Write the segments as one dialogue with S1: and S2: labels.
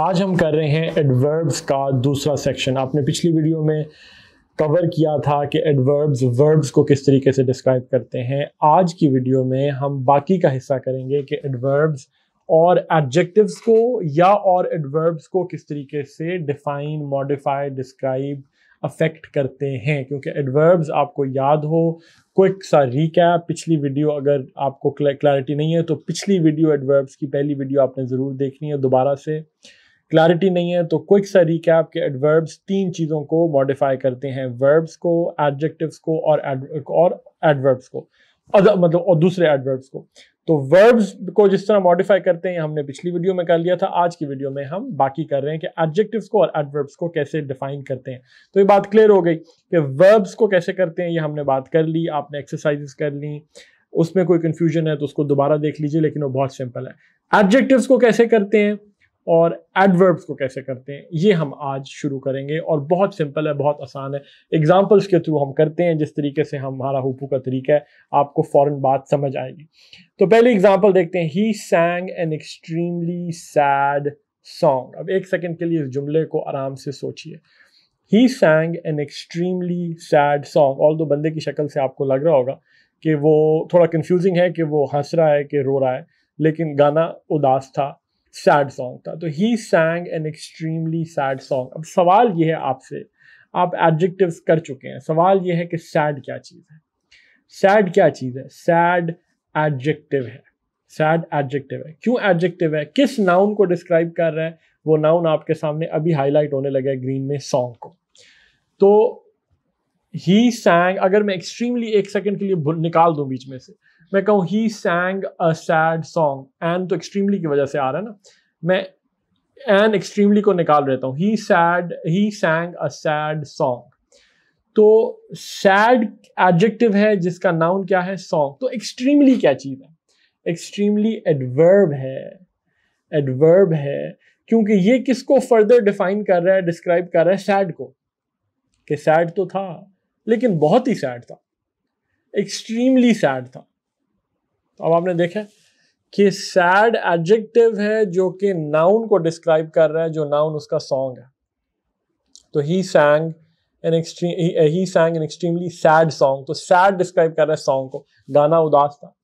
S1: आज हम कर रहे हैं एडवर्ब्स का दूसरा सेक्शन आपने पिछली वीडियो में कवर किया था कि एडवर्ब्स वर्ब्स को किस तरीके से डिस्क्राइब करते हैं आज की वीडियो में हम बाकी का हिस्सा करेंगे कि एडवर्ब्स और एडजेक्टिव्स को या और एडवर्ब्स को किस तरीके से डिफाइन मॉडिफाई डिस्क्राइब अफेक्ट करते हैं क्योंकि एडवर्ब्स आपको याद हो क्विक सा रिकैप पिछली वीडियो अगर आपको क्लैरिटी नहीं है तो पिछली वीडियो एडवर्ब्स की पहली वीडियो आपने ज़रूर देखनी है दोबारा से क्लैरिटी नहीं है तो क्विक सा रिकैप के एडवर्ब्स तीन चीज़ों को मॉडिफाई करते हैं वर्ब्स को एडजेक्टिव्स को और और एडवर्ब्स को अदर मतलब और दूसरे एडवर्ब्स को तो वर्ब्स को जिस तरह मॉडिफाई करते हैं हमने पिछली वीडियो में कर लिया था आज की वीडियो में हम बाकी कर रहे हैं कि एडजेक्टिव्स को और एडवर्ब्स को कैसे डिफाइन करते हैं तो ये बात क्लियर हो गई कि वर्ब्स को कैसे करते हैं ये हमने बात कर ली आपने एक्सरसाइजेस कर ली उसमें कोई कंफ्यूजन है तो उसको दोबारा देख लीजिए लेकिन वो बहुत सिंपल है एडजेक्टिव्स को कैसे करते हैं और एडवर्ब्स को कैसे करते हैं ये हम आज शुरू करेंगे और बहुत सिंपल है बहुत आसान है एग्जाम्पल्स के थ्रू हम करते हैं जिस तरीके से हमारा हुपू का तरीका है आपको फ़ौर बात समझ आएगी तो पहले एग्जाम्पल देखते हैं he sang an extremely sad song अब एक सेकेंड के लिए इस जुमले को आराम से सोचिए he sang an extremely sad song all दो बंदे की शक्ल से आपको लग रहा होगा कि वो थोड़ा कन्फ्यूजिंग है कि वो हंस रहा है कि रो रहा है लेकिन गाना उदास था सैड सॉन्ग था तो he sang an extremely sad song अब सवाल ये है आपसे आप एडजेक्टिव्स कर चुके हैं सवाल ये है कि सैड क्या चीज़ है सैड क्या चीज़ है सैड एडजेक्टिव है सैड एडजेक्टिव है क्यों एडजेक्टिव है किस नाउन को डिस्क्राइब कर रहा है वो नाउन आपके सामने अभी हाईलाइट होने लगा है ग्रीन में सॉन्ग को तो ही सैंग अगर मैं एक्सट्रीमली एक सेकंड के लिए निकाल दूं बीच में से मैं कहूँ he sang a sad song an तो एक्सट्रीमली की वजह से आ रहा है ना मैं एन एक्सट्रीमली को निकाल रहता हूँ he sad he sang a sad song तो सैड एडजेक्टिव है जिसका नाउन क्या है सॉन्ग तो एक्सट्रीमली क्या चीज़ है एक्सट्रीमली एडवर्ब है एडवर्ब है क्योंकि ये किसको फर्दर डिफाइन कर रहा है डिस्क्राइब कर रहा है सैड को कि सैड तो था लेकिन बहुत ही सैड था एक्सट्रीमली सैड था अब आपने देखा कि सैड एडजेक्टिव है जो कि नाउन को डिस्क्राइब कर रहा है जो नाउन उसका सॉन्ग है तो he sang an extreme he sang an extremely sad song तो सैड डिस्क्राइब कर रहा है सॉन्ग को गाना उदास था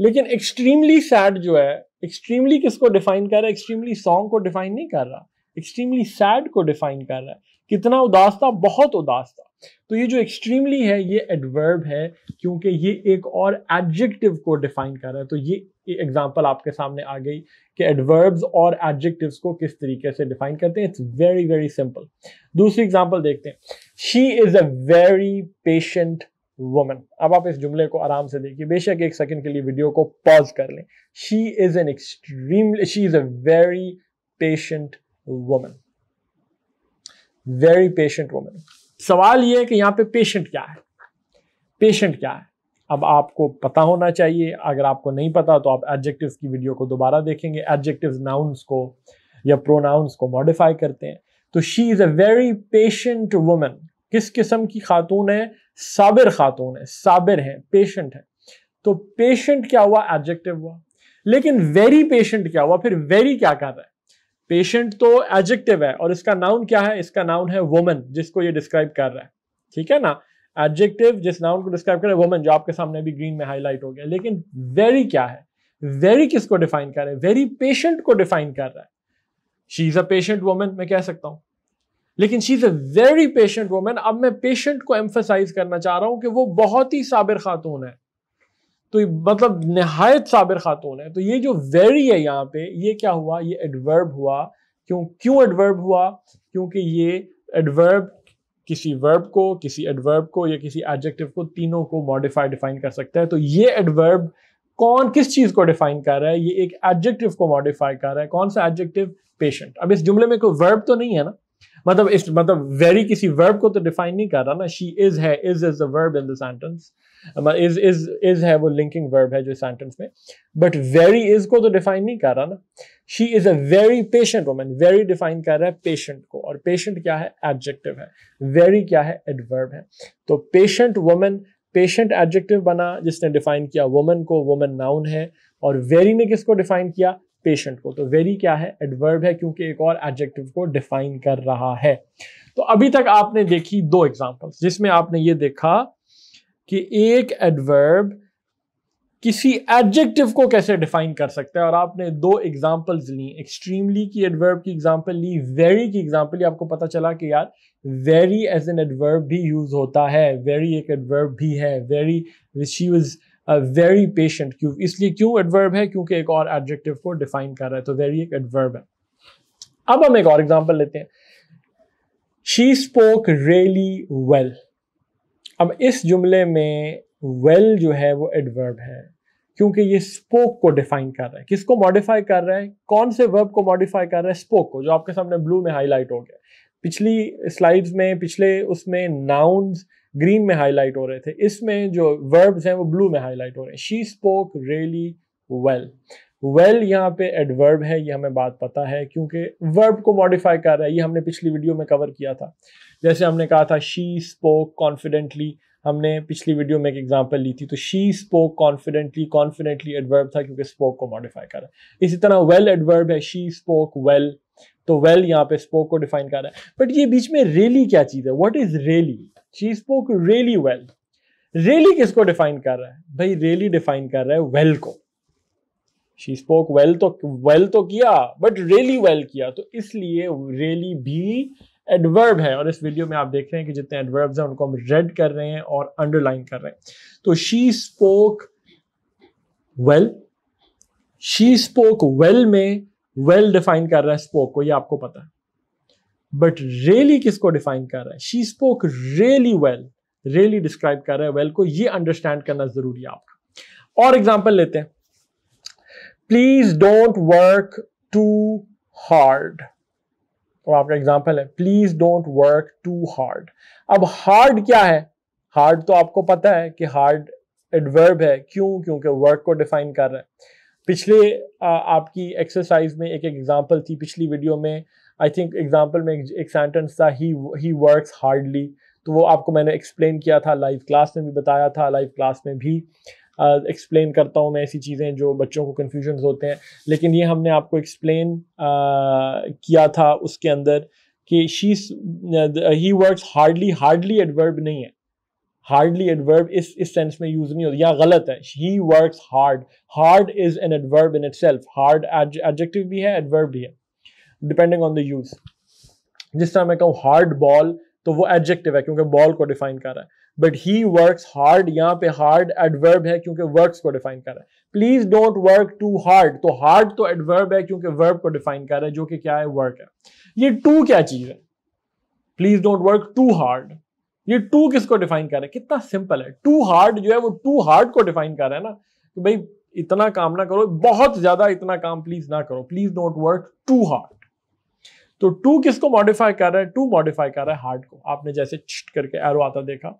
S1: लेकिन एक्सट्रीमली सैड जो है एक्सट्रीमली किसको डिफाइन कर रहा है एक्सट्रीमली सॉन्ग को डिफाइन नहीं कर रहा एक्सट्रीमली सैड को डिफाइन कर रहा है कितना उदास था बहुत उदास था तो ये जो एक्सट्रीमली है ये एडवर्ब है क्योंकि ये एक और एडजेक्टिव को डिफाइन कर रहा है तो ये एग्जांपल आपके सामने आ गई कि एडवर्ब्स और एडजेक्टिव्स को किस तरीके से डिफाइन करते हैं इट्स वेरी वेरी सिंपल दूसरी एग्जांपल देखते हैं she is a very patient woman अब आप इस जुमले को आराम से देखिए बेशक एक सेकेंड के लिए वीडियो को पॉज कर लें she is an extreme she is a very patient woman very patient woman सवाल ये है कि यहाँ पे पेशेंट क्या है पेशेंट क्या है अब आपको पता होना चाहिए अगर आपको नहीं पता तो आप एडजेक्टिव्स की वीडियो को दोबारा देखेंगे एडजेक्टिव्स नाउन्स को या प्रोनाउंस को मॉडिफाई करते हैं तो she is a very patient woman किस किस्म की खातून है साबिर खातून है साबिर है पेशेंट है तो पेशेंट क्या हुआ एडजेक्टिव हुआ लेकिन वेरी पेशेंट क्या हुआ फिर वेरी क्या कर रहा है पेशेंट तो एडजेक्टिव है और इसका नाउन क्या है इसका नाउन है वोमेन जिसको ये डिस्क्राइब कर रहा है ठीक है ना एडजेक्टिव जिस नाउन को डिस्क्राइब कर रहा है वोमेन जो आपके सामने भी ग्रीन में हाईलाइट हो गया लेकिन वेरी क्या है वेरी किसको डिफाइन कर रहा है वेरी पेशेंट को डिफाइन कर रहा है she is a patient woman मैं कह सकता हूं लेकिन she is a very patient woman अब मैं पेशेंट को एम्फोसाइज करना चाह रहा हूं कि वो बहुत ही साबिर खातून है तो मतलब नहायत साबिर खातून है तो ये जो वेरी है यहाँ पे ये क्या हुआ ये एडवर्ब हुआ क्यों क्यों एडवर्ब हुआ क्योंकि ये एडवर्ब किसी वर्ब को किसी एडवर्ब को या किसी एडजेक्टिव को तीनों को मॉडिफाई डिफाइन कर सकता है तो ये एडवर्ब कौन किस चीज को डिफाइन कर रहा है ये एक एडजेक्टिव को मॉडिफाई कर रहा है कौन सा एडजेक्टिव पेशेंट अब इस जुमले में कोई वर्ब तो नहीं है ना मतलब इस मतलब वेरी किसी वर्ब को तो डिफाइन नहीं कर रहा ना शी इज है is is the verb in the sentence is is is है वो लिंकिंग वर्ब है जो सेंटेंस में बट वेरी इज को तो डिफाइन नहीं कर रहा ना she is a very patient woman very define कर रहा है पेशेंट को और पेशेंट क्या है एडजेक्टिव है वेरी क्या है एडवर्ब है तो पेशेंट वोमेन पेशेंट एडजेक्टिव बना जिसने डिफाइन किया वोमेन को वोमेन नाउन है और वेरी ने किसको डिफाइन किया पेशेंट को तो वेरी क्या है एडवर्ब है क्योंकि एक और एडजेक्टिव को डिफाइन कर रहा है तो अभी तक आपने देखी दो एग्जांपल्स जिसमें आपने ये देखा कि एक एडवर्ब किसी एडजेक्टिव को कैसे डिफाइन कर सकता है और आपने दो एग्जांपल्स ली एक्सट्रीमली की एडवर्ब की एग्जांपल ली वेरी की एग्जांपल ली आपको पता चला कि यार वेरी एज एन एडवर्ब भी यूज होता है वेरी एक एडवर्ब भी है very she was very patient क्यों इसलिए क्यों एडवर्ब है क्योंकि एक और एडजेक्टिव को डिफाइन कर रहा है तो वेरी एक एडवर्ब है अब हम एक और एग्जाम्पल लेते हैं शी स्पोक रियली वेल अब इस जुमले में वेल well जो है वो एडवर्ब है क्योंकि ये स्पोक को डिफाइन कर रहा है किसको मॉडिफाई कर रहा है कौन से वर्ब को मॉडिफाई कर रहा है स्पोक को जो आपके सामने ब्लू में हाईलाइट हो गया पिछली स्लाइड्स में पिछले उसमें नाउन्स ग्रीन में हाईलाइट हो रहे थे इसमें जो वर्ब्स हैं वो ब्लू में हाईलाइट हो रहे हैं she spoke really well well यहाँ पे एडवर्ब है ये हमें बात पता है क्योंकि वर्ब को मॉडिफाई कर रहा है ये हमने पिछली वीडियो में कवर किया था जैसे हमने कहा था शी स्पोक कॉन्फिडेंटली हमने पिछली वीडियो में एक एग्जांपल ली थी तो she spoke confidently confidently adverb था क्योंकि स्पोक को मॉडिफाई कर रहा है इसी तरह वेल well एडवर्ब है शी स्पोक वेल तो वेल well यहाँ पे स्पोक को डिफाइन कर रहा है बट ये बीच में रेली really क्या चीज़ है what is really she spoke really well really किसको डिफाइन कर रहा है भाई रियली डिफाइन कर रहा है वेल को शी स्पोक वेल तो वेल तो किया बट रियली वेल किया तो इसलिए रियली भी एडवर्ब है और इस वीडियो में आप देख रहे हैं कि जितने एडवर्ब्स हैं उनको हम रेड कर रहे हैं और अंडरलाइन कर रहे हैं तो she spoke well she spoke well में वेल well डिफाइन कर रहा है स्पोक को ये आपको पता है बट रियली किसको डिफाइन कर रहा है she spoke really well really describe कर रहा है वेल well को ये अंडरस्टैंड करना जरूरी है आपका और एग्जाम्पल लेते हैं please don't work too hard तो आपका एग्जाम्पल है please don't work too hard अब हार्ड क्या है हार्ड तो आपको पता है कि हार्ड एडवर्ब है क्यों क्योंकि वर्क को डिफाइन कर रहा है पिछले आ, आपकी एक्सरसाइज में एक एग्जाम्पल थी पिछली वीडियो में आई थिंक एग्जाम्पल में एक सेंटेंस था ही ही वर्क्स हार्डली तो वो आपको मैंने एक्सप्लेन किया था लाइव क्लास में भी बताया था लाइव क्लास में भी एक्सप्लेन uh, करता हूँ मैं ऐसी चीज़ें जो बच्चों को कन्फ्यूजन होते हैं लेकिन ये हमने आपको एक्सप्लेन uh, किया था उसके अंदर कि she he works hardly hardly adverb नहीं है हार्डली एडवर्ब इस इस सेंस में यूज़ नहीं होती या गलत है he works hard hard is an adverb in itself hard adjective भी है एडवर्ब भी है डिपेंडिंग ऑन द यूज जिस तरह मैं कहूँ हार्ड बॉल तो वो एडजेक्टिव है क्योंकि बॉल को डिफाइन कर रहा है बट ही वर्क हार्ड यहाँ पे हार्ड एडवर्ब है क्योंकि वर्क को डिफाइन कर रहा है please don't work too hard तो हार्ड तो एडवर्ब है क्योंकि वर्ब को डिफाइन कर रहा है जो कि क्या है वर्क है ये टू क्या चीज है please don't work too hard ये टू किसको डिफाइन कर रहा है कितना सिंपल है टू हार्ड जो है वो टू हार्ड को डिफाइन कर रहा है ना कि भाई इतना काम ना करो बहुत ज्यादा इतना काम प्लीज ना करो please don't work too hard तो टू किसको मॉडिफाई कर रहा है टू मॉडिफाई कर रहा है हार्ड को आपने जैसे छिट करके एरो आता देखा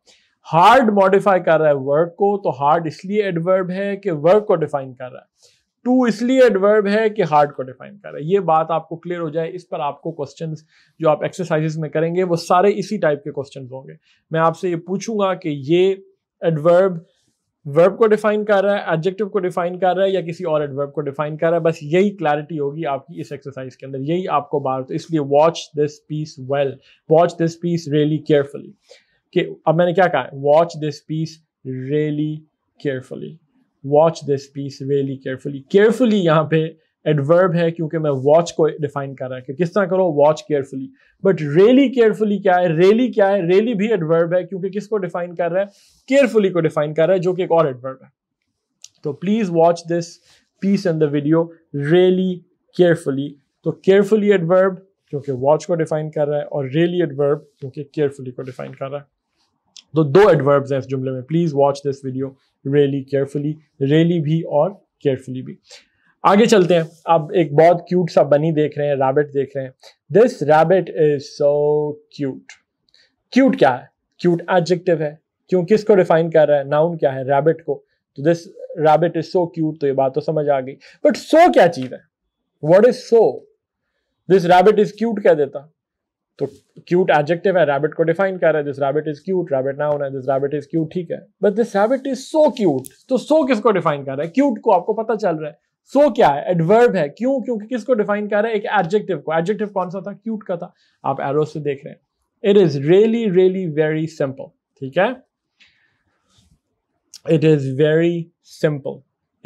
S1: हार्ड मॉडिफाई कर रहा है वर्क को तो हार्ड इसलिए एडवर्ब है कि वर्क को डिफाइन कर रहा है टू इसलिए एडवर्ब है कि हार्ड को डिफाइन कर रहा है ये बात आपको क्लियर हो जाए इस पर आपको क्वेश्चन जो आप एक्सरसाइजेस में करेंगे वो सारे इसी टाइप के क्वेश्चन होंगे मैं आपसे ये पूछूंगा कि ये एडवर्ब वर्ब को डिफाइन कर रहा है एडजेक्टिव को डिफाइन कर रहा है या किसी और एडवर्ब को डिफाइन कर रहा है बस यही क्लैरिटी होगी आपकी इस एक्सरसाइज के अंदर यही आपको बार तो इसलिए watch this piece well watch this piece really carefully कि अब मैंने क्या कहा watch this piece really carefully watch this piece really carefully carefully यहाँ पे एडवर्ब है क्योंकि मैं वॉच को डिफाइन कर रहा है कि किस तरह करो watch carefully but really carefully क्या है रेली क्या है रेली भी एडवर्ब है क्योंकि किसको डिफाइन कर रहा है केयरफुली को डिफाइन कर रहा है जो कि एक और एडवर्ब है तो please watch this piece in the video really carefully तो केयरफुली एडवर्ब क्योंकि वॉच को डिफाइन कर रहा है और रेली एडवर्ब क्योंकि केयरफुली को डिफाइन कर रहा है तो दो एडवर्ब्स हैं इस जुमले में please watch this video really carefully really भी और केयरफुली भी आगे चलते हैं आप एक बहुत क्यूट सा बनी देख रहे हैं रैबिट देख रहे हैं this rabbit is so cute cute क्या है क्यूट एडजेक्टिव है क्यों किसको डिफाइन कर रहा है नाउन क्या है रैबिट को तो this rabbit is so cute तो ये बात तो समझ आ गई बट सो क्या चीज है what is so this rabbit is cute कह देता तो क्यूट एडजेक्टिव है रैबिट को डिफाइन कर रहा है this rabbit is cute rabbit noun है दिस रैबिट इज क्यूट ठीक है but this rabbit is so cute तो सो किसको डिफाइन कर रहा है क्यूट को आपको पता चल रहा है सो so क्या है एडवर्ब है क्यों क्योंकि किसको डिफाइन कर रहा है एक एडजेक्टिव को एडजेक्टिव कौन सा था क्यूट का था आप एरो से देख रहे हैं it is really really very simple ठीक है it is very simple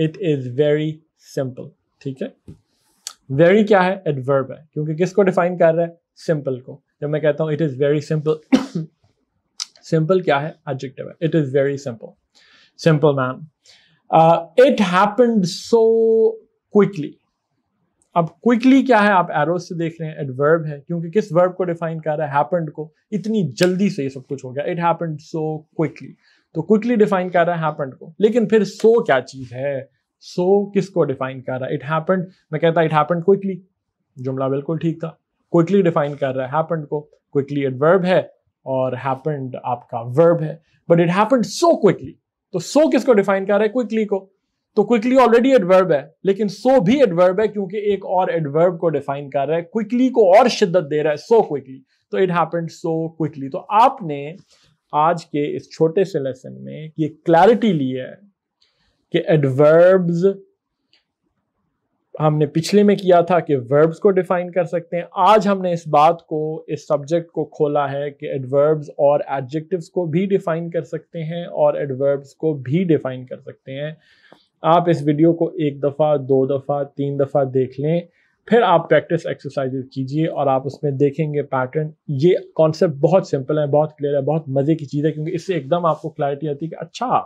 S1: it is very simple ठीक है वेरी क्या है एडवर्ब है क्योंकि किसको डिफाइन कर रहा है सिंपल को जब मैं कहता हूं it is very simple simple क्या है एडजेक्टिव है it is very simple simple ma'am uh, it happened so quickly अब क्विकली क्या है आप एरो से देख रहे हैं एडवर्ब है क्योंकि किस वर्ब को डिफाइन कर रहा है हैपेंड को इतनी जल्दी से ये सब कुछ हो गया इट हैपेंड सो क्विकली तो क्विकली डिफाइन कर रहा है हैपेंड को लेकिन फिर सो so क्या चीज है सो so, किसको डिफाइन कर रहा है इट हैपेंड मैं कहता इट हैपेंड क्विकली जुमला बिल्कुल ठीक था क्विकली डिफाइन कर रहा है हैपेंड को क्विकली एडवर्ब है और हैपेंड आपका वर्ब है but it happened so quickly तो सो किसको डिफाइन कर रहा है क्विकली को तो क्विकली ऑलरेडी एडवर्ब है लेकिन सो भी एडवर्ब है क्योंकि एक और एडवर्ब को डिफाइन कर रहा है क्विकली को और शिद्दत दे रहा है सो क्विकली तो इट हैपेंड सो क्विकली तो आपने आज के इस छोटे से लेसन में ये क्लैरिटी ली है कि एडवर्ब्स हमने पिछले में किया था कि वर्ब्स को डिफाइन कर सकते हैं आज हमने इस बात को इस सब्जेक्ट को खोला है कि एडवर्ब्स और एडजेक्टिव्स को भी डिफाइन कर सकते हैं और एडवर्ब्स को भी डिफाइन कर सकते हैं आप इस वीडियो को एक दफ़ा दो दफ़ा तीन दफ़ा देख लें फिर आप प्रैक्टिस एक्सरसाइज कीजिए और आप उसमें देखेंगे पैटर्न ये कॉन्सेप्ट बहुत सिंपल है बहुत क्लियर है बहुत मज़े की चीज़ है क्योंकि इससे एकदम आपको क्लैरिटी आती है कि अच्छा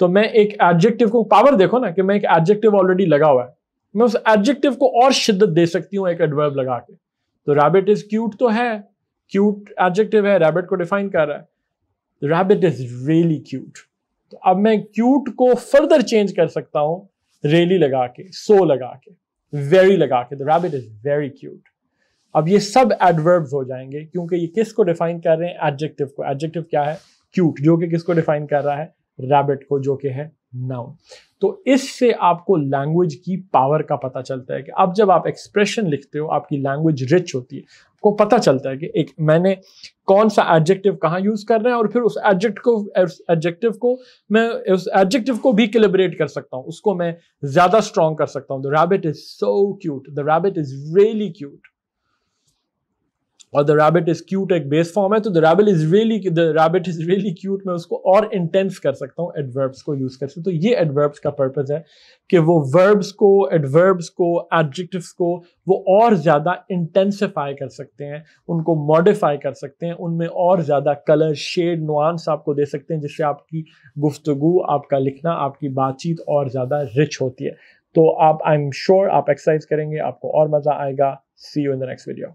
S1: तो मैं एक एडजेक्टिव को पावर देखो ना कि मैं एक एडजेक्टिव ऑलरेडी लगा हुआ है मैं उस एडजेक्टिव को और शिद्दत दे सकती हूँ एक एडवर्ब लगा के तो रैबिट इज क्यूट तो है क्यूट एडजेक्टिव है रैबिट को डिफाइन कर रहा है रैबिट इज रियली क्यूट तो अब मैं क्यूट को फर्दर चेंज कर सकता हूँ रेली लगा के सो लगा के वेरी लगा के the rabbit is very cute अब ये सब एडवर्ब्स हो जाएंगे क्योंकि ये किस को डिफाइन कर रहे हैं एडजेक्टिव को एडजेक्टिव क्या है क्यूट जो कि किसको डिफाइन कर रहा है रैबिट को जो कि है नाउन तो इससे आपको लैंग्वेज की पावर का पता चलता है कि अब जब आप एक्सप्रेशन लिखते हो आपकी लैंग्वेज रिच होती है आपको पता चलता है कि एक मैंने कौन सा एडजेक्टिव कहाँ यूज़ करना है और फिर उस एडजेक्ट को एडजेक्टिव को मैं उस एडजेक्टिव को भी कैलिब्रेट कर सकता हूँ उसको मैं ज़्यादा स्ट्रॉन्ग कर सकता हूँ the rabbit is so cute the rabbit is really cute और द रैबिट इज क्यूट एक बेस फॉर्म है तो the rabbit is really the rabbit is really cute मैं उसको और इंटेंस कर सकता हूँ एडवर्ब्स को यूज कर सकता तो ये एडवर्ब्स का पर्पज है कि वो वर्ब्स को एडवर्ब्स को एडजेक्टिव्स को वो और ज़्यादा इंटेंसिफाई कर सकते हैं उनको मॉडिफाई कर सकते हैं उनमें और ज़्यादा कलर शेड नुआंस आपको दे सकते हैं जिससे आपकी गुफ्तगु आपका लिखना आपकी बातचीत और ज़्यादा रिच होती है तो आप आई एम श्योर आप एक्सरसाइज करेंगे आपको और मज़ा आएगा see you in the next video